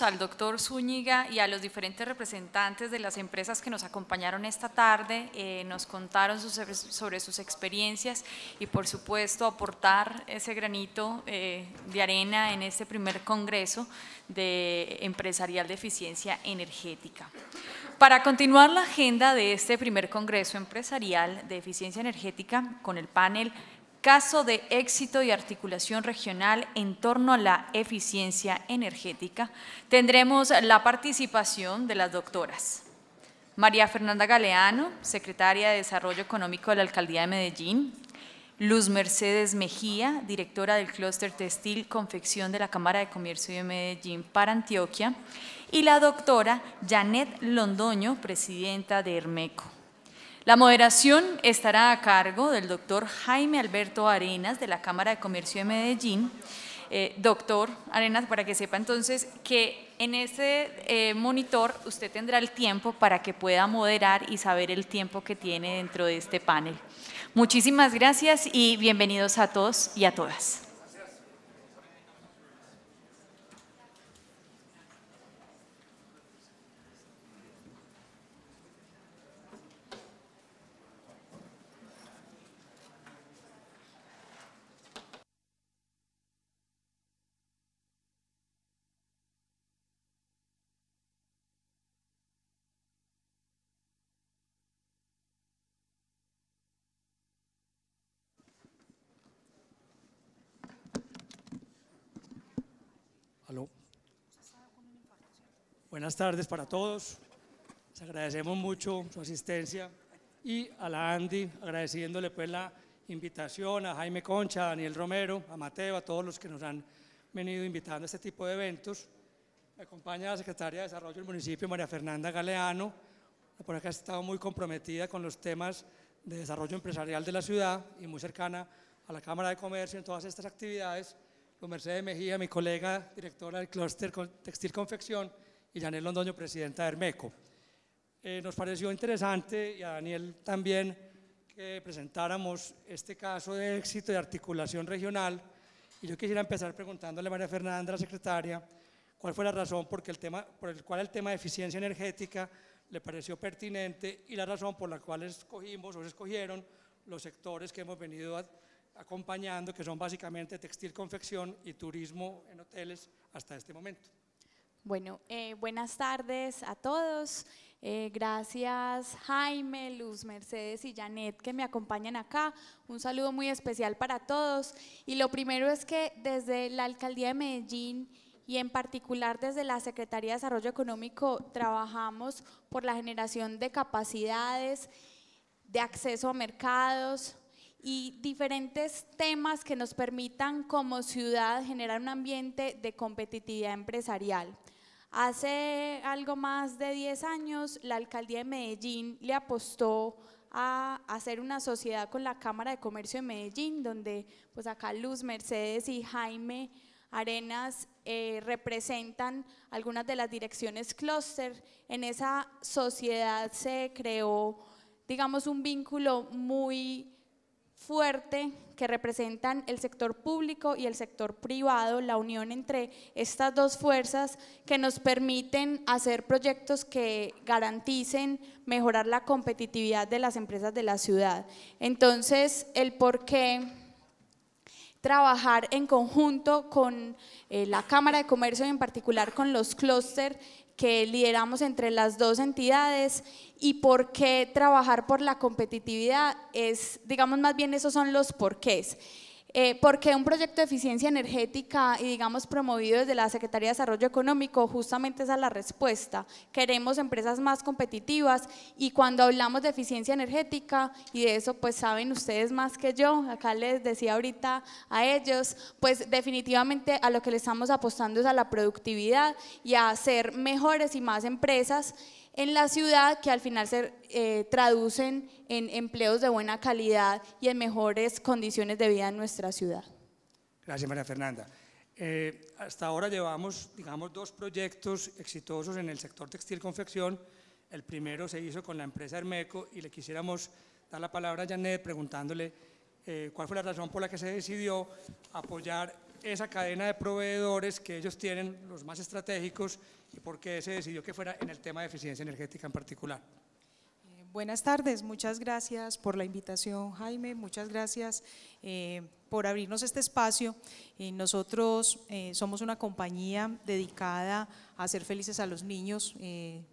al doctor Zúñiga y a los diferentes representantes de las empresas que nos acompañaron esta tarde, eh, nos contaron sobre sus experiencias y por supuesto aportar ese granito eh, de arena en este primer congreso de empresarial de eficiencia energética. Para continuar la agenda de este primer congreso empresarial de eficiencia energética con el panel caso de éxito y articulación regional en torno a la eficiencia energética, tendremos la participación de las doctoras. María Fernanda Galeano, secretaria de Desarrollo Económico de la Alcaldía de Medellín. Luz Mercedes Mejía, directora del Clúster Textil Confección de la Cámara de Comercio de Medellín para Antioquia. Y la doctora Janet Londoño, presidenta de Hermeco. La moderación estará a cargo del doctor Jaime Alberto Arenas de la Cámara de Comercio de Medellín. Eh, doctor Arenas, para que sepa entonces que en este eh, monitor usted tendrá el tiempo para que pueda moderar y saber el tiempo que tiene dentro de este panel. Muchísimas gracias y bienvenidos a todos y a todas. Buenas tardes para todos. Les agradecemos mucho su asistencia y a la Andy agradeciéndole pues la invitación a Jaime Concha, a Daniel Romero, a Mateo, a todos los que nos han venido invitando a este tipo de eventos. Me acompaña la secretaria de Desarrollo del municipio, María Fernanda Galeano, por acá ha estado muy comprometida con los temas de desarrollo empresarial de la ciudad y muy cercana a la Cámara de Comercio en todas estas actividades. Con Mercedes Mejía, mi colega, directora del clúster Textil Confección, y Janel Londoño, presidenta de Hermeco. Eh, nos pareció interesante y a Daniel también que presentáramos este caso de éxito de articulación regional. Y yo quisiera empezar preguntándole a María Fernanda, la secretaria, cuál fue la razón por, el, cual el tema de eficiencia energética le pareció pertinente y la razón por la cual escogimos o escogieron los sectores que hemos venido acompañando, que son básicamente textil, confección y turismo en hoteles hasta este momento. Bueno, eh, buenas tardes a todos. Eh, gracias Jaime, Luz, Mercedes y Janet que me acompañan acá. Un saludo muy especial para todos. Y lo primero es que desde la Alcaldía de Medellín y en particular desde la Secretaría de Desarrollo Económico trabajamos por la generación de capacidades, de acceso a mercados y diferentes temas que nos permitan como ciudad generar un ambiente de competitividad empresarial. Hace algo más de 10 años, la alcaldía de Medellín le apostó a hacer una sociedad con la Cámara de Comercio de Medellín, donde pues acá Luz, Mercedes y Jaime Arenas eh, representan algunas de las direcciones clúster. En esa sociedad se creó, digamos, un vínculo muy fuerte que representan el sector público y el sector privado, la unión entre estas dos fuerzas que nos permiten hacer proyectos que garanticen mejorar la competitividad de las empresas de la ciudad. Entonces, el por qué trabajar en conjunto con eh, la Cámara de Comercio y en particular con los clústeres que lideramos entre las dos entidades y por qué trabajar por la competitividad es, digamos más bien, esos son los porqués. Eh, porque un proyecto de eficiencia energética y digamos promovido desde la Secretaría de Desarrollo Económico, justamente esa es la respuesta. Queremos empresas más competitivas y cuando hablamos de eficiencia energética y de eso pues saben ustedes más que yo, acá les decía ahorita a ellos, pues definitivamente a lo que le estamos apostando es a la productividad y a ser mejores y más empresas en la ciudad que al final se eh, traducen en empleos de buena calidad y en mejores condiciones de vida en nuestra ciudad. Gracias, María Fernanda. Eh, hasta ahora llevamos, digamos, dos proyectos exitosos en el sector textil-confección. El primero se hizo con la empresa Hermeco y le quisiéramos dar la palabra a Janet preguntándole eh, cuál fue la razón por la que se decidió apoyar esa cadena de proveedores que ellos tienen, los más estratégicos, y por qué se decidió que fuera en el tema de eficiencia energética en particular. Eh, buenas tardes, muchas gracias por la invitación, Jaime, muchas gracias eh, por abrirnos este espacio. Eh, nosotros somos una compañía dedicada a hacer felices a los niños,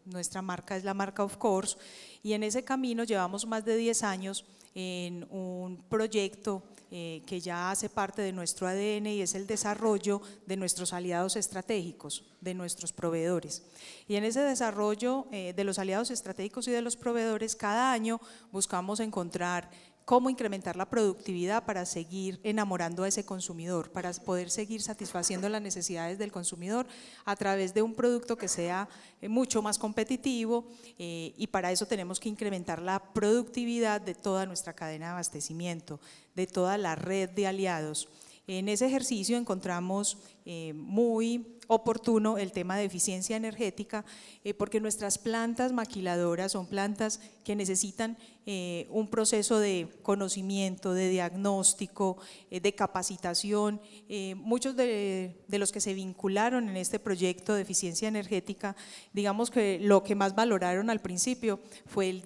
nuestra marca es la marca Of Course, y en ese camino llevamos más de 10 años en un proyecto eh, que ya hace parte de nuestro ADN y es el desarrollo de nuestros aliados estratégicos, de nuestros proveedores. Y en ese desarrollo eh, de los aliados estratégicos y de los proveedores, cada año buscamos encontrar cómo incrementar la productividad para seguir enamorando a ese consumidor, para poder seguir satisfaciendo las necesidades del consumidor a través de un producto que sea eh, mucho más competitivo eh, y para eso tenemos que incrementar la productividad de toda nuestra cadena de abastecimiento, de toda la red de aliados. En ese ejercicio encontramos eh, muy oportuno el tema de eficiencia energética, eh, porque nuestras plantas maquiladoras son plantas que necesitan eh, un proceso de conocimiento, de diagnóstico, de capacitación. muchos de, los que se vincularon en este proyecto de eficiencia energética, digamos que lo que más valoraron al principio fue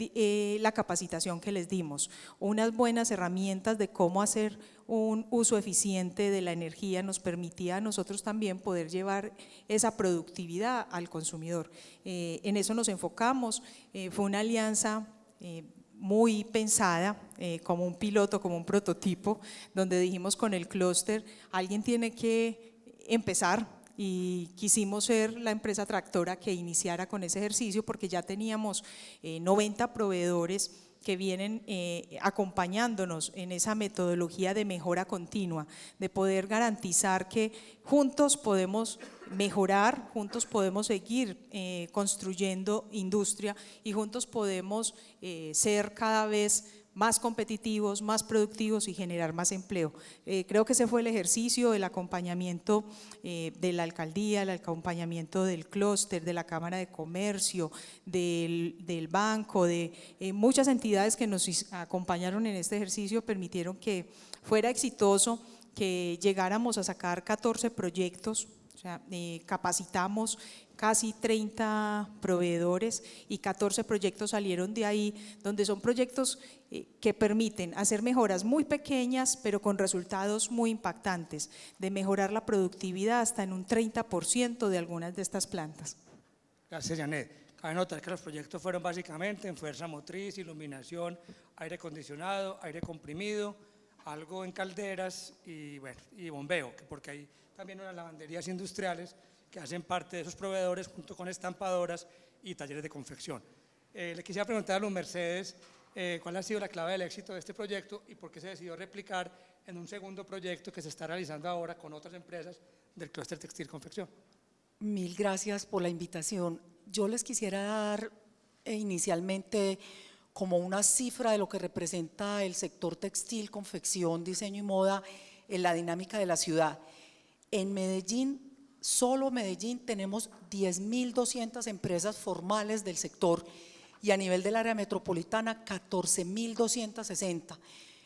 la capacitación que les dimos, unas buenas herramientas de cómo hacer un uso eficiente de la energía nos permitía a nosotros también poder llevar esa productividad al consumidor. Eh, en eso nos enfocamos, eh, fue una alianza eh, muy pensada, como un piloto, como un prototipo, donde dijimos con el clúster, alguien tiene que empezar y quisimos ser la empresa tractora que iniciara con ese ejercicio porque ya teníamos 90 proveedores que vienen eh, acompañándonos en esa metodología de mejora continua, de poder garantizar que juntos podemos mejorar, juntos podemos seguir eh, construyendo industria y juntos podemos eh, ser cada vez más competitivos, más productivos y generar más empleo. Eh, creo que ese fue el ejercicio, el acompañamiento eh, de la alcaldía, el acompañamiento del clúster, de la Cámara de Comercio, del, banco, de eh, muchas entidades que nos acompañaron en este ejercicio, permitieron que fuera exitoso, que llegáramos a sacar 14 proyectos o sea, capacitamos casi 30 proveedores y 14 proyectos salieron de ahí, donde son proyectos eh, que permiten hacer mejoras muy pequeñas, pero con resultados muy impactantes, de mejorar la productividad hasta en un 30% de algunas de estas plantas. Gracias, Janet. Cabe notar que los proyectos fueron básicamente en fuerza motriz, iluminación, aire acondicionado, aire comprimido, algo en calderas y, y bombeo, porque hay también unas lavanderías industriales que hacen parte de esos proveedores junto con estampadoras y talleres de confección. Eh, le quisiera preguntar a los Mercedes eh, cuál ha sido la clave del éxito de este proyecto y por qué se decidió replicar en un segundo proyecto que se está realizando ahora con otras empresas del clúster textil confección. Mil gracias por la invitación. Yo les quisiera dar eh, inicialmente como una cifra de lo que representa el sector textil, confección, diseño y moda en la dinámica de la ciudad. En Medellín Solo Medellín tenemos 10.200 empresas formales del sector y a nivel del área metropolitana 14.260.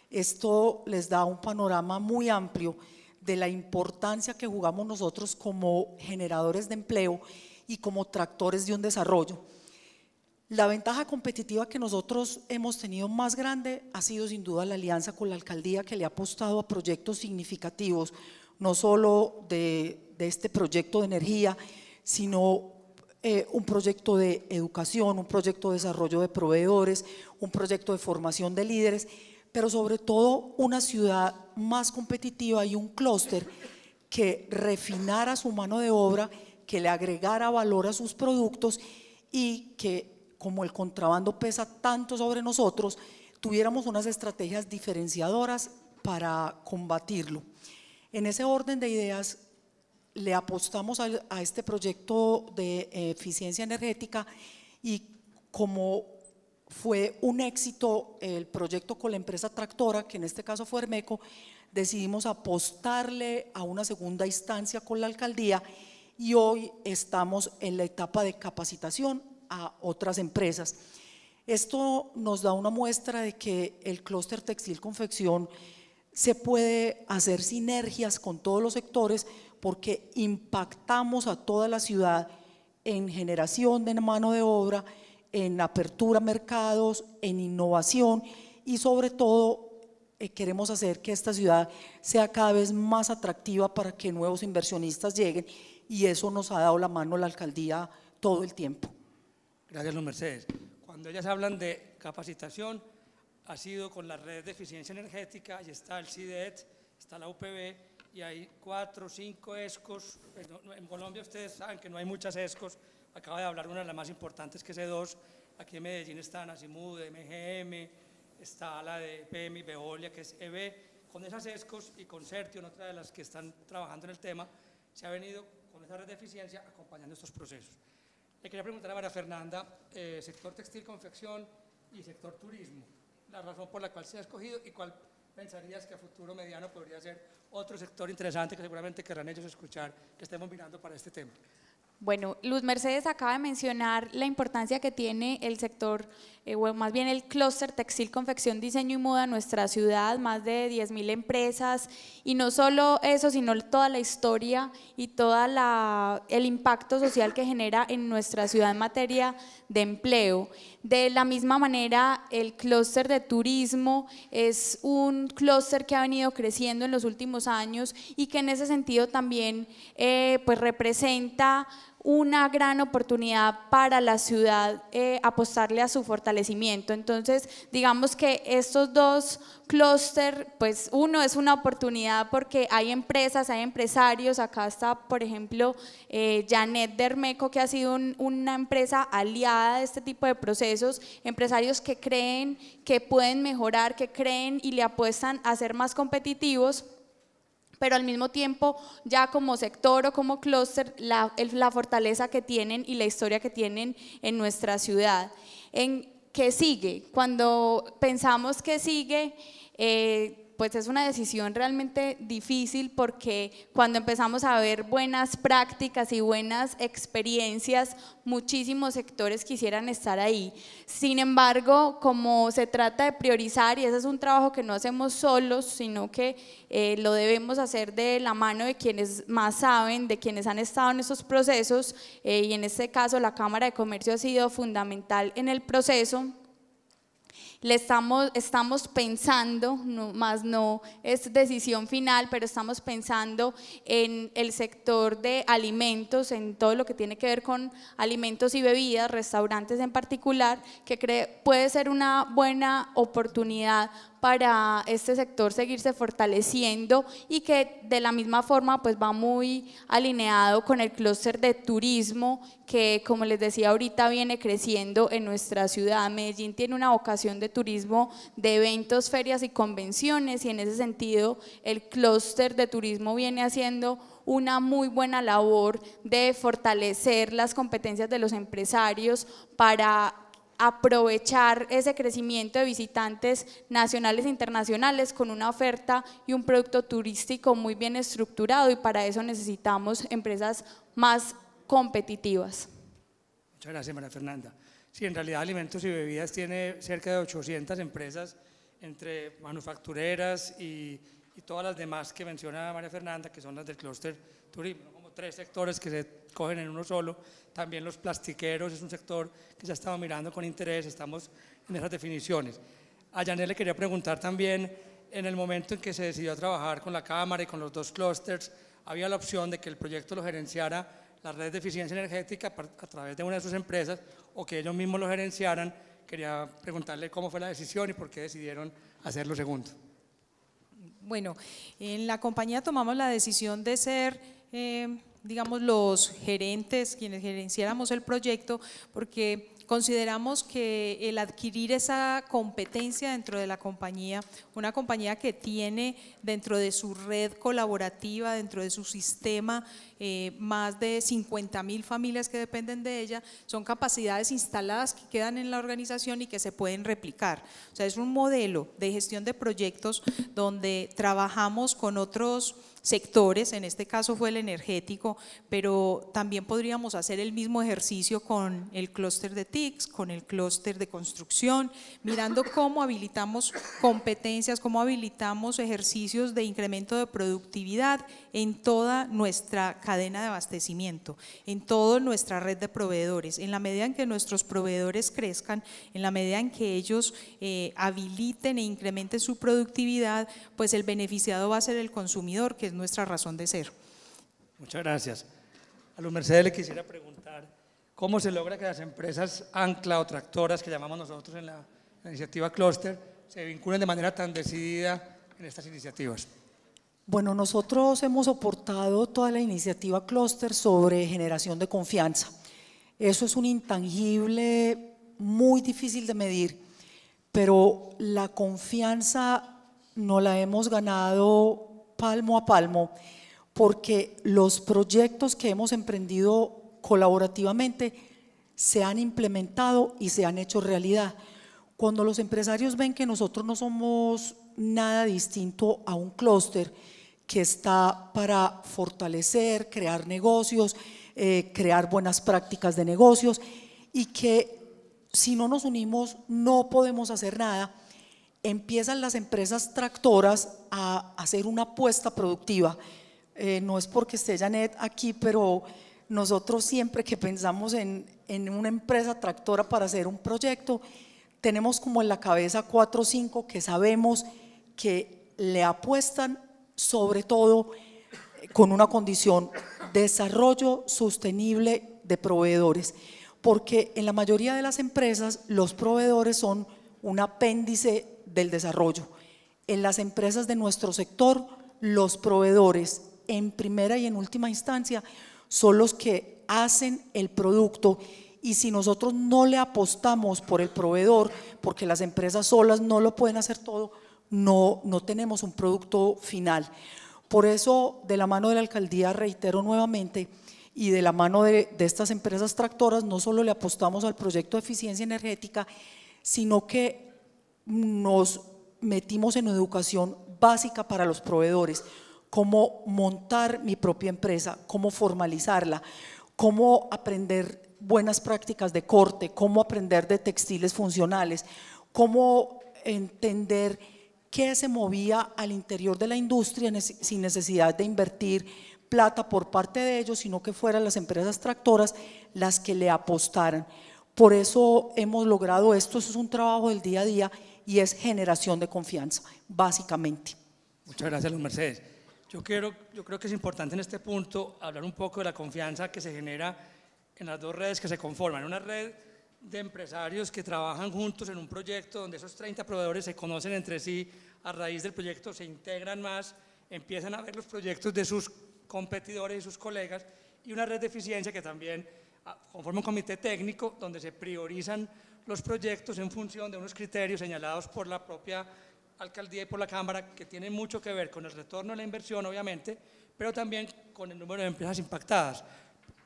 Esto les da un panorama muy amplio de la importancia que jugamos nosotros como generadores de empleo y como tractores de un desarrollo. La ventaja competitiva que nosotros hemos tenido más grande ha sido sin duda la alianza con la alcaldía que le ha apostado a proyectos significativos, no solo de de este proyecto de energía, sino eh, un proyecto de educación, un proyecto de desarrollo de proveedores, un proyecto de formación de líderes, pero sobre todo una ciudad más competitiva y un clúster que refinara su mano de obra, que le agregara valor a sus productos y que como el contrabando pesa tanto sobre nosotros, tuviéramos unas estrategias diferenciadoras para combatirlo. En ese orden de ideas, le apostamos a, este proyecto de eh, eficiencia energética y como fue un éxito el proyecto con la empresa tractora, que en este caso fue Hermeco, decidimos apostarle a una segunda instancia con la alcaldía y hoy estamos en la etapa de capacitación a otras empresas. Esto nos da una muestra de que el clúster textil confección se puede hacer sinergias con todos los sectores porque impactamos a toda la ciudad en generación de mano de obra, en apertura a mercados, en innovación y sobre todo eh, queremos hacer que esta ciudad sea cada vez más atractiva para que nuevos inversionistas lleguen y eso nos ha dado la mano la alcaldía todo el tiempo. Gracias, Mercedes. Cuando ellas hablan de capacitación, ha sido con las redes de eficiencia energética, ahí está el CIDET, está la UPB, y hay cuatro, cinco ESCOs, pues en Colombia ustedes saben que no hay muchas ESCOs, acaba de hablar una de las más importantes que es E2, aquí en Medellín están ASIMUD, MGM, está la de PM Veolia, que es EB, con esas ESCOs y con Certio, otra de las que están trabajando en el tema, se ha venido con esa red de eficiencia acompañando estos procesos. Le quería preguntar a María Fernanda, eh, sector textil, confección y sector turismo la razón por la cual se ha escogido y cuál pensarías que a futuro mediano podría ser otro sector interesante que seguramente querrán ellos escuchar que estemos mirando para este tema. Bueno, Luz Mercedes acaba de mencionar la importancia que tiene el sector, eh, o más bien el clúster textil, confección, diseño y moda en nuestra ciudad, más de 10.000 empresas, y no solo eso, sino toda la historia y todo el impacto social que genera en nuestra ciudad en materia de empleo. De la misma manera, el clúster de turismo es un clúster que ha venido creciendo en los últimos años y que en ese sentido también eh, pues representa una gran oportunidad para la ciudad eh, apostarle a su fortalecimiento. Entonces, digamos que estos dos clústeres, pues uno es una oportunidad porque hay empresas, hay empresarios, acá está, por ejemplo, eh, Janet Dermeco, que ha sido una empresa aliada de este tipo de procesos, empresarios que creen que pueden mejorar, que creen y le apuestan a ser más competitivos pero al mismo tiempo ya como sector o como clúster, la, fortaleza que tienen y la historia que tienen en nuestra ciudad. En, ¿Qué sigue? Cuando pensamos que sigue, eh, pues es una decisión realmente difícil porque cuando empezamos a ver buenas prácticas y buenas experiencias, muchísimos sectores quisieran estar ahí. Sin embargo, como se trata de priorizar, y ese es un trabajo que no hacemos solos, sino que eh, lo debemos hacer de la mano de quienes más saben, de quienes han estado en esos procesos, eh, y en este caso la Cámara de Comercio ha sido fundamental en el proceso estamos, estamos pensando, no, más no es decisión final, pero estamos pensando en el sector de alimentos, en todo lo que tiene que ver con alimentos y bebidas, restaurantes en particular, que cree, puede ser una buena oportunidad para este sector seguirse fortaleciendo y que de la misma forma pues va muy alineado con el clúster de turismo que como les decía ahorita viene creciendo en nuestra ciudad. Medellín tiene una vocación de turismo de eventos, ferias y convenciones y en ese sentido el clúster de turismo viene haciendo una muy buena labor de fortalecer las competencias de los empresarios para aprovechar ese crecimiento de visitantes nacionales e internacionales con una oferta y un producto turístico muy bien estructurado y para eso necesitamos empresas más competitivas. Muchas gracias, María Fernanda. Sí, en realidad Alimentos y Bebidas tiene cerca de 800 empresas entre manufactureras y, todas las demás que menciona María Fernanda, que son las del clúster turismo tres sectores que se cogen en uno solo. También los plastiqueros es un sector que ya estamos mirando con interés, estamos en esas definiciones. A Yanelle le quería preguntar también, en el momento en que se decidió trabajar con la Cámara y con los dos clústeres, había la opción de que el proyecto lo gerenciara la red de eficiencia energética a través de una de sus empresas o que ellos mismos lo gerenciaran. Quería preguntarle cómo fue la decisión y por qué decidieron hacerlo segundo. Bueno, en la compañía tomamos la decisión de ser eh, digamos, los gerentes, quienes gerenciáramos el proyecto, porque consideramos que el adquirir esa competencia dentro de la compañía, una compañía que tiene dentro de su red colaborativa, dentro de su sistema, eh, más de 50 mil familias que dependen de ella, son capacidades instaladas que quedan en la organización y que se pueden replicar. O sea, es un modelo de gestión de proyectos donde trabajamos con otros sectores, en este caso fue el energético, pero también podríamos hacer el mismo ejercicio con el clúster de TICs, con el clúster de construcción, mirando cómo habilitamos competencias, cómo habilitamos ejercicios de incremento de productividad en toda nuestra cadena de abastecimiento, en toda nuestra red de proveedores. En la medida en que nuestros proveedores crezcan, en la medida en que ellos eh, habiliten e incrementen su productividad, pues el beneficiado va a ser el consumidor, que es nuestra razón de ser. Muchas gracias. A los Mercedes le quisiera preguntar, ¿cómo se logra que las empresas ancla o tractoras que llamamos nosotros en la, en la iniciativa Cluster se vinculen de manera tan decidida en estas iniciativas? Bueno, nosotros hemos soportado toda la iniciativa Cluster sobre generación de confianza. Eso es un intangible muy difícil de medir, pero la confianza no la hemos ganado palmo a palmo, porque los proyectos que hemos emprendido colaborativamente se han implementado y se han hecho realidad. Cuando los empresarios ven que nosotros no somos nada distinto a un clúster que está para fortalecer, crear negocios, eh, crear buenas prácticas de negocios y que si no nos unimos no podemos hacer nada, empiezan las empresas tractoras a hacer una apuesta productiva. Eh, no es porque esté Janet aquí, pero nosotros siempre que pensamos en, en una empresa tractora para hacer un proyecto, tenemos como en la cabeza cuatro o cinco que sabemos que le apuestan sobre todo eh, con una condición, desarrollo sostenible de proveedores, porque en la mayoría de las empresas los proveedores son un apéndice del desarrollo. En las empresas de nuestro sector, los proveedores, en primera y en última instancia, son los que hacen el producto y si nosotros no le apostamos por el proveedor, porque las empresas solas no lo pueden hacer todo, no, no tenemos un producto final. Por eso, de la mano de la alcaldía, reitero nuevamente, y de la mano de, de, estas empresas tractoras, no solo le apostamos al proyecto de eficiencia energética, sino que nos metimos en educación básica para los proveedores, cómo montar mi propia empresa, cómo formalizarla, cómo aprender buenas prácticas de corte, cómo aprender de textiles funcionales, cómo entender qué se movía al interior de la industria sin necesidad de invertir plata por parte de ellos, sino que fueran las empresas tractoras las que le apostaran. Por eso hemos logrado esto, es un trabajo del día a día y es generación de confianza, básicamente. Muchas gracias, Luz Mercedes. Yo, quiero, yo creo que es importante en este punto hablar un poco de la confianza que se genera en las dos redes que se conforman. Una red de empresarios que trabajan juntos en un proyecto donde esos 30 proveedores se conocen entre sí, a raíz del proyecto se integran más, empiezan a ver los proyectos de sus competidores y sus colegas, y una red de eficiencia que también ah, conforma un comité técnico donde se priorizan los proyectos en función de unos criterios señalados por la propia alcaldía y por la Cámara que tienen mucho que ver con el retorno de la inversión, obviamente, pero también con el número de empresas impactadas.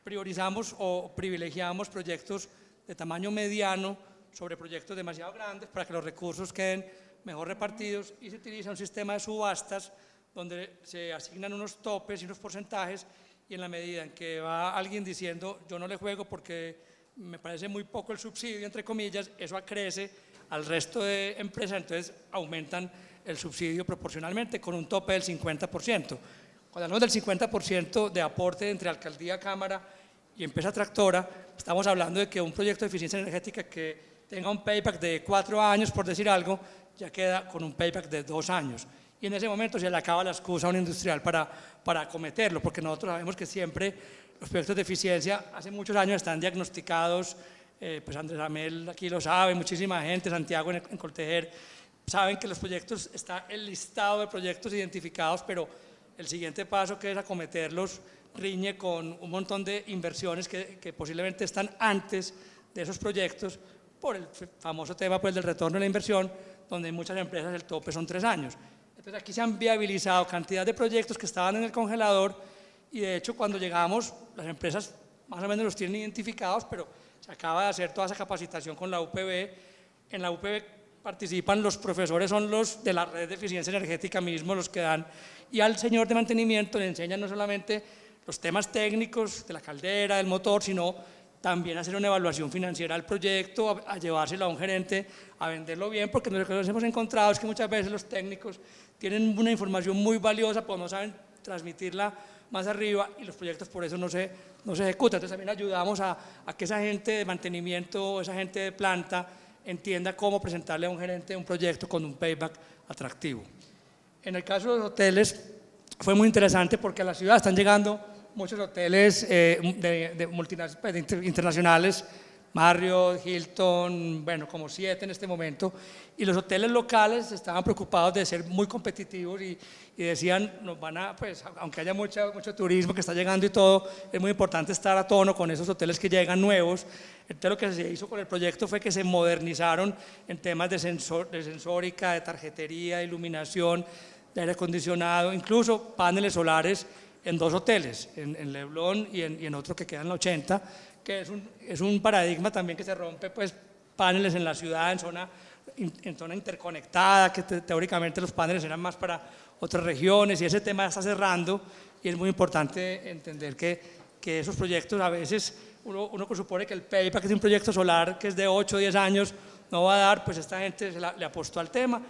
Priorizamos o privilegiamos proyectos de tamaño mediano sobre proyectos demasiado grandes para que los recursos queden mejor repartidos y se utiliza un sistema de subastas donde se asignan unos topes y unos porcentajes y en la medida en que va alguien diciendo yo no le juego porque me parece muy poco el subsidio, entre comillas, eso acrece al resto de empresas, entonces aumentan el subsidio proporcionalmente con un tope del 50%. Cuando hablamos del 50% de aporte entre alcaldía, cámara y empresa tractora, estamos hablando de que un proyecto de eficiencia energética que tenga un payback de cuatro años, por decir algo, ya queda con un payback de dos años y en ese momento se le acaba la excusa a un industrial para, para acometerlo, porque nosotros sabemos que siempre los proyectos de eficiencia hace muchos años están diagnosticados, eh, pues Andrés Amel aquí lo sabe, muchísima gente, Santiago en, en Coltejer, saben que los proyectos, está el listado de proyectos identificados, pero el siguiente paso que es acometerlos riñe con un montón de inversiones que, que posiblemente están antes de esos proyectos por el famoso tema pues, del retorno de la inversión, donde en muchas empresas el tope son tres años. Entonces aquí se han viabilizado cantidad de proyectos que estaban en el congelador y de hecho cuando llegamos las empresas más o menos los tienen identificados, pero se acaba de hacer toda esa capacitación con la UPB. En la UPB participan los profesores, son los de la red de eficiencia energética mismo los que dan. Y al señor de mantenimiento le enseñan no solamente los temas técnicos de la caldera, del motor, sino también hacer una evaluación financiera al proyecto, a, llevárselo a un gerente, a venderlo bien, porque lo que nos hemos encontrado es que muchas veces los técnicos tienen una información muy valiosa, pero pues no saben transmitirla más arriba y los proyectos por eso no se, no se ejecutan. Entonces también ayudamos a, a que esa gente de mantenimiento, esa gente de planta, entienda cómo presentarle a un gerente un proyecto con un payback atractivo. En el caso de los hoteles fue muy interesante porque a la ciudad están llegando muchos hoteles eh, de, multinacionales, pues, internacionales, Marriott, Hilton, bueno, como siete en este momento, y los hoteles locales estaban preocupados de ser muy competitivos y, decían, nos van a, pues, aunque haya mucho mucho turismo que está llegando y todo, es muy importante estar a tono con esos hoteles que llegan nuevos. Entonces lo que se hizo con el proyecto fue que se modernizaron en temas de, sensor, de sensórica, de tarjetería, de iluminación, de aire acondicionado, incluso paneles solares en dos hoteles, en, Leblon y en, otro que queda en la 80, que es un, es un paradigma también que se rompe, pues paneles en la ciudad, en zona, en zona interconectada, que teóricamente los paneles eran más para otras regiones y ese tema está cerrando y es muy importante entender que, que esos proyectos a veces uno, uno supone que el PEIPA, que es un proyecto solar que es de 8 o 10 años, no va a dar, pues esta gente le apostó al tema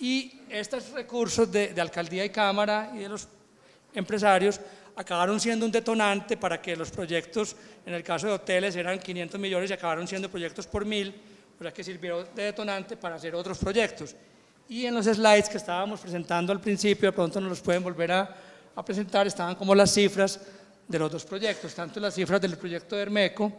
y estos recursos de, de alcaldía y cámara y de los empresarios acabaron siendo un detonante para que los proyectos, en el caso de hoteles eran 500 millones y acabaron siendo proyectos por mil, o sea que sirvió de detonante para hacer otros proyectos. Y en los slides que estábamos presentando al principio, de pronto nos los pueden volver a, presentar, estaban como las cifras de los dos proyectos, tanto las cifras del proyecto de Hermeco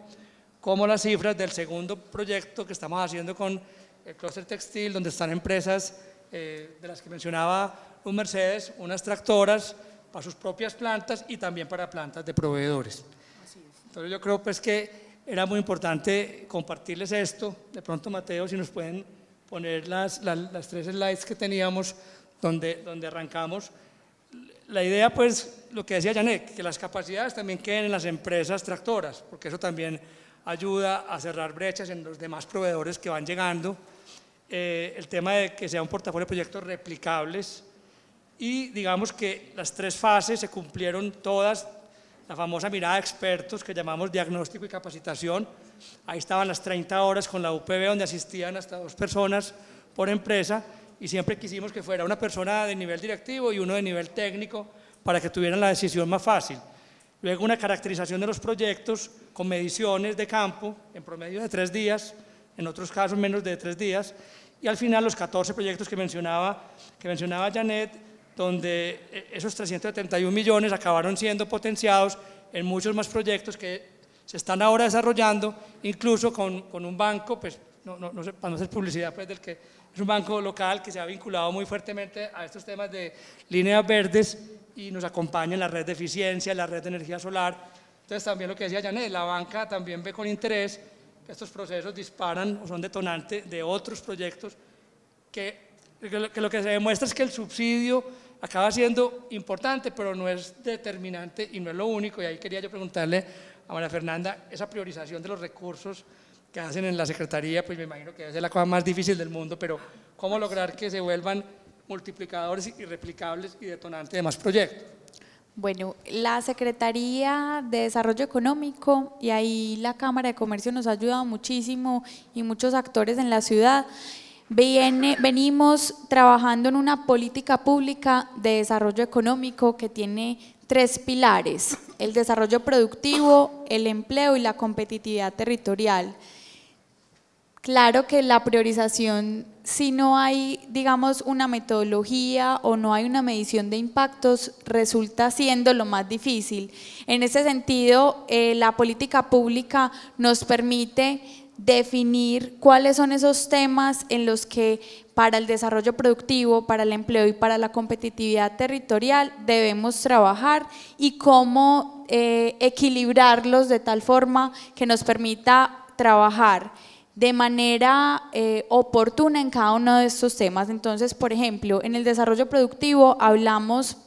como las cifras del segundo proyecto que estamos haciendo con el clúster textil, donde están empresas eh, de las que mencionaba un Mercedes, unas tractoras, para sus propias plantas y también para plantas de proveedores. Entonces yo creo pues que era muy importante compartirles esto. De pronto, Mateo, si nos pueden poner las, las, tres slides que teníamos donde, donde arrancamos. La idea, pues, lo que decía Janet, que las capacidades también queden en las empresas tractoras, porque eso también ayuda a cerrar brechas en los demás proveedores que van llegando. Eh, el tema de que sea un portafolio de proyectos replicables, y digamos que las tres fases se cumplieron todas, la famosa mirada de expertos que llamamos diagnóstico y capacitación. Ahí estaban las 30 horas con la UPB donde asistían hasta dos personas por empresa y siempre quisimos que fuera una persona de nivel directivo y uno de nivel técnico para que tuvieran la decisión más fácil. Luego una caracterización de los proyectos con mediciones de campo en promedio de tres días, en otros casos menos de tres días, y al final los 14 proyectos que mencionaba, que mencionaba Janet donde eh, esos 371 millones acabaron siendo potenciados en muchos más proyectos que se están ahora desarrollando, incluso con, con un banco, pues, no, no, no para no hacer publicidad, pues, del que es un banco local que se ha vinculado muy fuertemente a estos temas de líneas verdes y nos acompaña en la red de eficiencia, en la red de energía solar. Entonces, también lo que decía Janet, la banca también ve con interés que estos procesos disparan o son detonantes de otros proyectos que, que lo que se demuestra es que el subsidio acaba siendo importante, pero no es determinante y no es lo único. Y ahí quería yo preguntarle a María Fernanda esa priorización de los recursos que hacen en la Secretaría, pues me imagino que es la cosa más difícil del mundo, pero ¿cómo lograr que se vuelvan multiplicadores y replicables y detonantes de más proyectos? Bueno, la Secretaría de Desarrollo Económico y ahí la Cámara de Comercio nos ha ayudado muchísimo y muchos actores en la ciudad venimos trabajando en una política pública de desarrollo económico que tiene tres pilares, el desarrollo productivo, el empleo y la competitividad territorial. Claro que la priorización, si no hay, digamos, una metodología o no hay una medición de impactos, resulta siendo lo más difícil. En ese sentido, eh, la política pública nos permite definir cuáles son esos temas en los que para el desarrollo productivo, para el empleo y para la competitividad territorial debemos trabajar y cómo eh, equilibrarlos de tal forma que nos permita trabajar de manera eh, oportuna en cada uno de estos temas. Entonces, por ejemplo, en el desarrollo productivo hablamos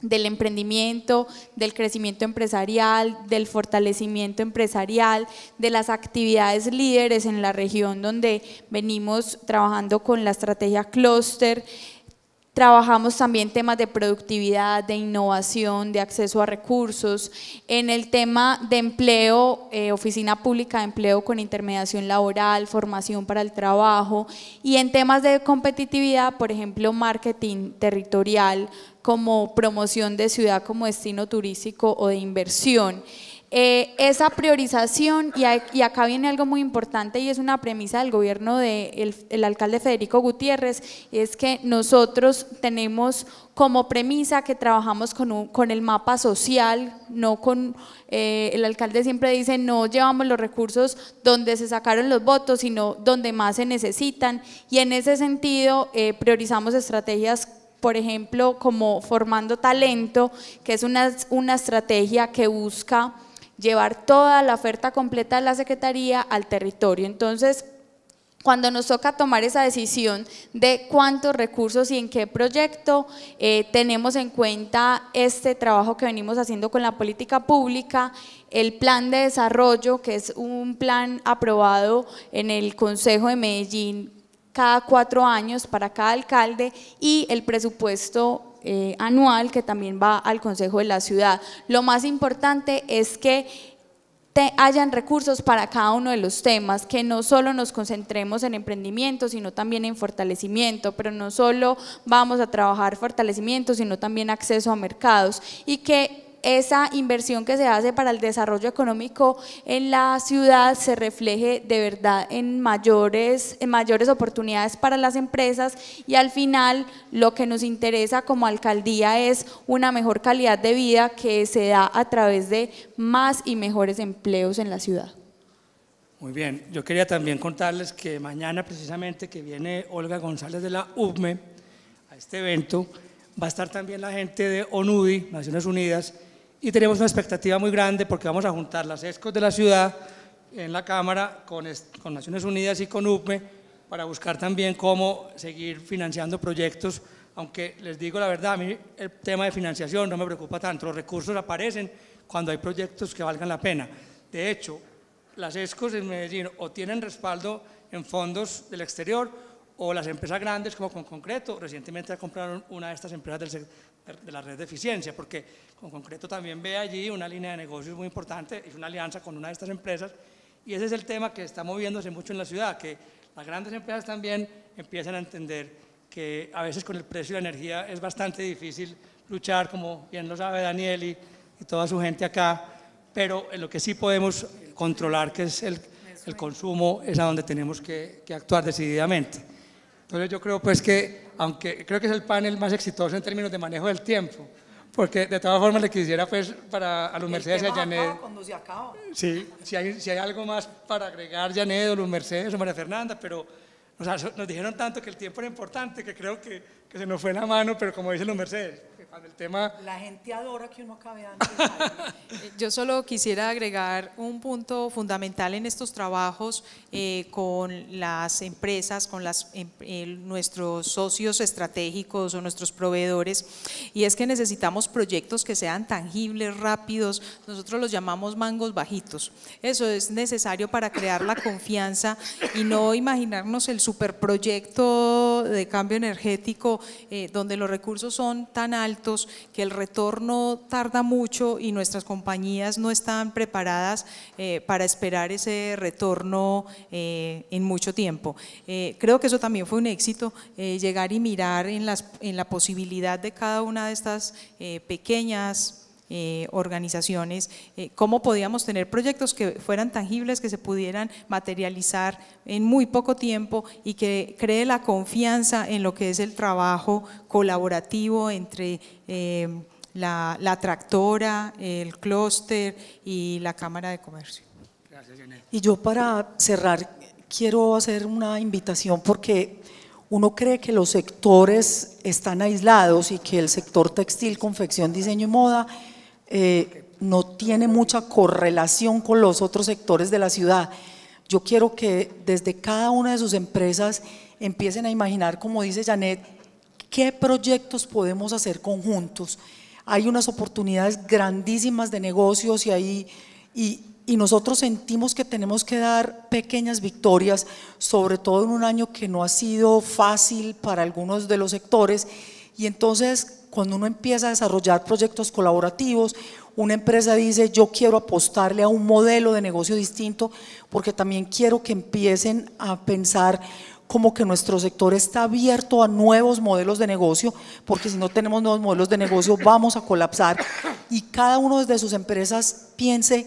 del emprendimiento, del crecimiento empresarial, del fortalecimiento empresarial, de las actividades líderes en la región donde venimos trabajando con la estrategia cluster, Trabajamos también temas de productividad, de innovación, de acceso a recursos. En el tema de empleo, eh, oficina pública de empleo con intermediación laboral, formación para el trabajo. Y en temas de competitividad, por ejemplo, marketing territorial, como promoción de ciudad como destino turístico o de inversión. Eh, esa priorización, y, acá viene algo muy importante y es una premisa del gobierno del de el alcalde Federico Gutiérrez, es que nosotros tenemos como premisa que trabajamos con, con el mapa social, no con, eh, el alcalde siempre dice, no llevamos los recursos donde se sacaron los votos, sino donde más se necesitan, y en ese sentido eh, priorizamos estrategias por ejemplo, como Formando Talento, que es una, estrategia que busca llevar toda la oferta completa de la Secretaría al territorio. Entonces, cuando nos toca tomar esa decisión de cuántos recursos y en qué proyecto, eh, tenemos en cuenta este trabajo que venimos haciendo con la política pública, el plan de desarrollo, que es un plan aprobado en el Consejo de Medellín cada cuatro años para cada alcalde y el presupuesto eh, anual que también va al Consejo de la Ciudad. Lo más importante es que hayan recursos para cada uno de los temas, que no solo nos concentremos en emprendimiento, sino también en fortalecimiento, pero no solo vamos a trabajar fortalecimiento, sino también acceso a mercados y que esa inversión que se hace para el desarrollo económico en la ciudad se refleje de verdad en mayores, mayores oportunidades para las empresas y al final lo que nos interesa como alcaldía es una mejor calidad de vida que se da a través de más y mejores empleos en la ciudad. Muy bien, yo quería también contarles que mañana precisamente que viene Olga González de la UBME a este evento, va a estar también la gente de ONUDI, Naciones Unidas, y tenemos una expectativa muy grande porque vamos a juntar las ESCOs de la ciudad en la Cámara con, con Naciones Unidas y con UPME para buscar también cómo seguir financiando proyectos, aunque les digo la verdad, a mí el tema de financiación no me preocupa tanto, los recursos aparecen cuando hay proyectos que valgan la pena. De hecho, las ESCOs en Medellín o tienen respaldo en fondos del exterior o las empresas grandes como con concreto, recientemente compraron una de estas empresas del, sector, de la red de eficiencia, porque con concreto también ve allí una línea de negocios muy importante, es una alianza con una de estas empresas, y ese es el tema que está moviéndose mucho en la ciudad, que las grandes empresas también empiezan a entender que a veces con el precio de la energía es bastante difícil luchar, como bien lo sabe Daniel y, toda su gente acá, pero en lo que sí podemos controlar, que es el, consumo, es a donde tenemos que actuar decididamente. Entonces yo creo pues que, aunque creo que es el panel más exitoso en términos de manejo del tiempo, porque de todas formas le quisiera pues para a los Mercedes y a Janet. Sí, si hay, si hay algo más para agregar Janet o Luz Mercedes o María Fernanda, pero nos dijeron tanto que el tiempo era importante que creo que que se nos fue la mano, pero como dicen los Mercedes, cuando el tema... La gente adora que uno acabe antes. Eh, yo solo quisiera agregar un punto fundamental en estos trabajos eh, con las empresas, con las, em, eh, nuestros socios estratégicos o nuestros proveedores, y es que necesitamos proyectos que sean tangibles, rápidos, nosotros los llamamos mangos bajitos. Eso es necesario para crear la confianza y no imaginarnos el superproyecto de cambio energético eh, donde los recursos son tan altos que el retorno tarda mucho y nuestras compañías no están preparadas eh, para esperar ese retorno eh, en mucho tiempo. creo que eso también fue un éxito, llegar y mirar en la posibilidad de cada una de estas pequeñas eh, organizaciones, eh, cómo podíamos tener proyectos que fueran tangibles, que se pudieran materializar en muy poco tiempo y que cree la confianza en lo que es el trabajo colaborativo entre... Eh, la, tractora, el clúster y la Cámara de Comercio. y yo para cerrar quiero hacer una invitación porque uno cree que los sectores están aislados y que el sector textil, confección, diseño y moda eh, no tiene mucha correlación con los otros sectores de la ciudad. Yo quiero que desde cada una de sus empresas empiecen a imaginar, como dice Janet, qué proyectos podemos hacer conjuntos. Hay unas oportunidades grandísimas de negocios y ahí... y nosotros sentimos que tenemos que dar pequeñas victorias, sobre todo en un año que no ha sido fácil para algunos de los sectores. Y entonces cuando uno empieza a desarrollar proyectos colaborativos, una empresa dice, yo quiero apostarle a un modelo de negocio distinto, porque también quiero que empiecen a pensar como que nuestro sector está abierto a nuevos modelos de negocio, porque si no tenemos nuevos modelos de negocio vamos a colapsar y cada uno de sus empresas piense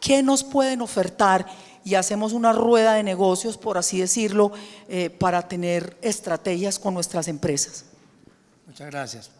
qué nos pueden ofertar y hacemos una rueda de negocios, por así decirlo, eh, para tener estrategias con nuestras empresas. Muchas gracias.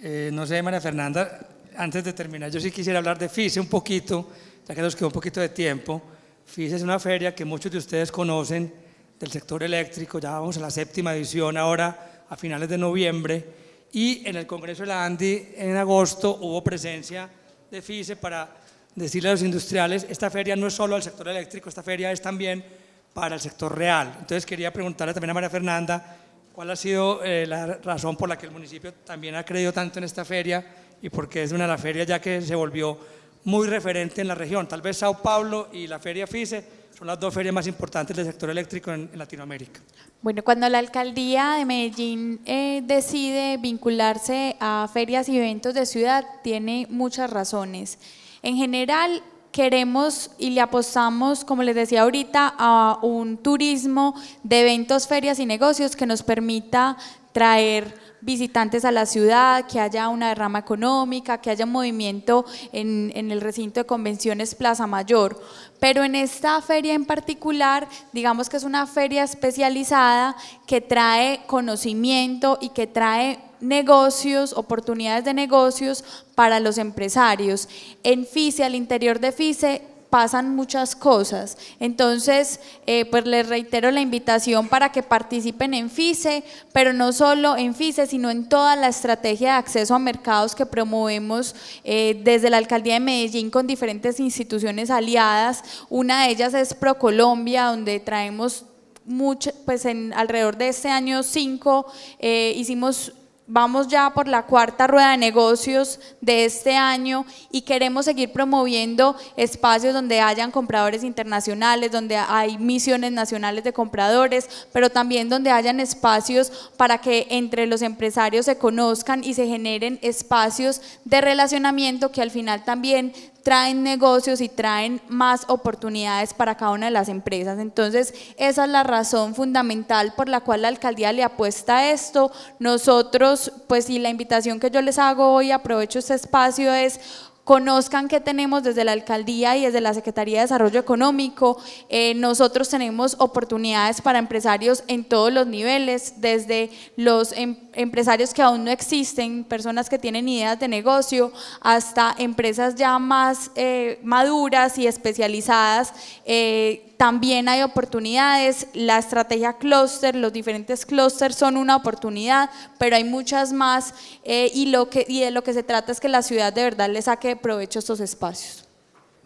Eh, no sé, María Fernanda, antes de terminar, yo sí quisiera hablar de FISE un poquito, ya que nos quedó un poquito de tiempo. FISE es una feria que muchos de ustedes conocen del sector eléctrico, ya vamos a la séptima edición ahora a finales de noviembre, y en el Congreso de la ANDI en agosto hubo presencia de FISE para decirle a los industriales, esta feria no es solo al sector eléctrico, esta feria es también para el sector real. Entonces quería preguntarle también a María Fernanda ¿Cuál ha sido eh, la razón por la que el municipio también ha creído tanto en esta feria y por qué es una de las ferias ya que se volvió muy referente en la región? Tal vez Sao Paulo y la feria FISE son las dos ferias más importantes del sector eléctrico en, Latinoamérica. Bueno, cuando la alcaldía de Medellín eh, decide vincularse a ferias y eventos de ciudad, tiene muchas razones. En general, queremos y le apostamos, como les decía ahorita, a un turismo de eventos, ferias y negocios que nos permita traer visitantes a la ciudad, que haya una derrama económica, que haya movimiento en, en, el recinto de convenciones Plaza Mayor. Pero en esta feria en particular, digamos que es una feria especializada que trae conocimiento y que trae negocios, oportunidades de negocios para los empresarios. En FICE, al interior de FICE, pasan muchas cosas. Entonces, eh, pues les reitero la invitación para que participen en FICE, pero no solo en FICE, sino en toda la estrategia de acceso a mercados que promovemos eh, desde la Alcaldía de Medellín con diferentes instituciones aliadas. Una de ellas es ProColombia, donde traemos mucho, pues en alrededor de este año cinco, eh, hicimos Vamos ya por la cuarta rueda de negocios de este año y queremos seguir promoviendo espacios donde hayan compradores internacionales, donde hay misiones nacionales de compradores, pero también donde hayan espacios para que entre los empresarios se conozcan y se generen espacios de relacionamiento que al final también traen negocios y traen más oportunidades para cada una de las empresas. Entonces, esa es la razón fundamental por la cual la alcaldía le apuesta a esto. Nosotros, pues, y la invitación que yo les hago hoy, aprovecho este espacio, es conozcan que tenemos desde la alcaldía y desde la Secretaría de Desarrollo Económico. Eh, nosotros tenemos oportunidades para empresarios en todos los niveles, desde los em, empresarios que aún no existen, personas que tienen ideas de negocio, hasta empresas ya más eh, maduras y especializadas eh, también hay oportunidades. La estrategia clúster, los diferentes clústeres son una oportunidad, pero hay muchas más eh, y, lo que, y de lo que se trata es que la ciudad de verdad le saque provecho a estos espacios.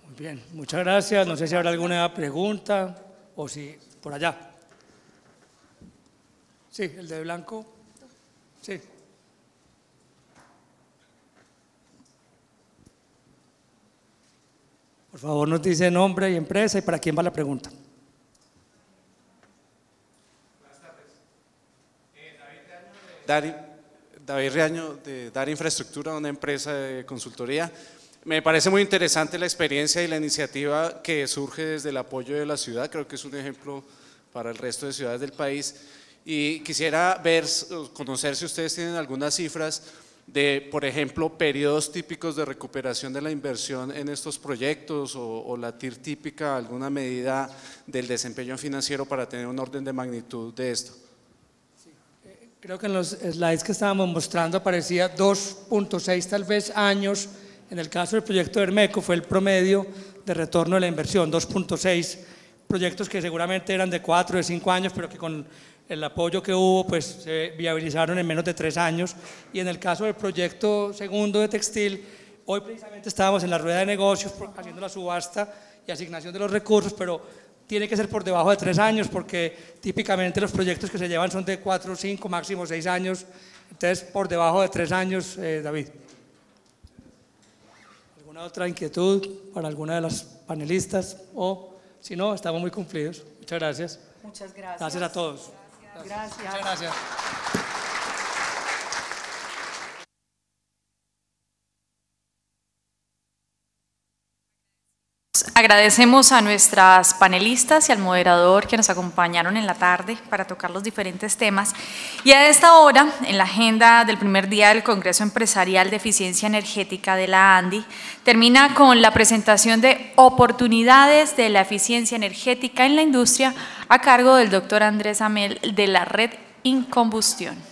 Muy bien, muchas gracias. No sé si habrá alguna pregunta o si por allá. Sí, el de blanco. Sí. Por favor nos dice nombre y empresa y para quién va la pregunta. Eh, David, David Reaño de Dar Infraestructura, una empresa de consultoría. Me parece muy interesante la experiencia y la iniciativa que surge desde el apoyo de la ciudad, creo que es un ejemplo para el resto de ciudades del país. Y quisiera ver, conocer si ustedes tienen algunas cifras de, por ejemplo, periodos típicos de recuperación de la inversión en estos proyectos o, la TIR típica, alguna medida del desempeño financiero para tener un orden de magnitud de esto. Eh, creo que en los slides que estábamos mostrando aparecía 2.6 tal vez años, en el caso del proyecto de Hermeco fue el promedio de retorno de la inversión, 2.6 proyectos que seguramente eran de 4 o de 5 años, pero que con el apoyo que hubo, pues se viabilizaron en menos de tres años. Y en el caso del proyecto segundo de textil, hoy precisamente estábamos en la rueda de negocios haciendo la subasta y asignación de los recursos, pero tiene que ser por debajo de tres años, porque típicamente los proyectos que se llevan son de cuatro, cinco, máximo seis años. Entonces, por debajo de tres años, eh, David. ¿Alguna otra inquietud para alguna de las panelistas? O, si no, estamos muy cumplidos. Muchas gracias. Muchas gracias. Gracias a todos. Gracias. Muchas gracias. Agradecemos a nuestras panelistas y al moderador que nos acompañaron en la tarde para tocar los diferentes temas. Y a esta hora, en la agenda del primer día del Congreso Empresarial de Eficiencia Energética de la ANDI, termina con la presentación de oportunidades de la eficiencia energética en la industria a cargo del doctor Andrés Amel de la red Incombustión.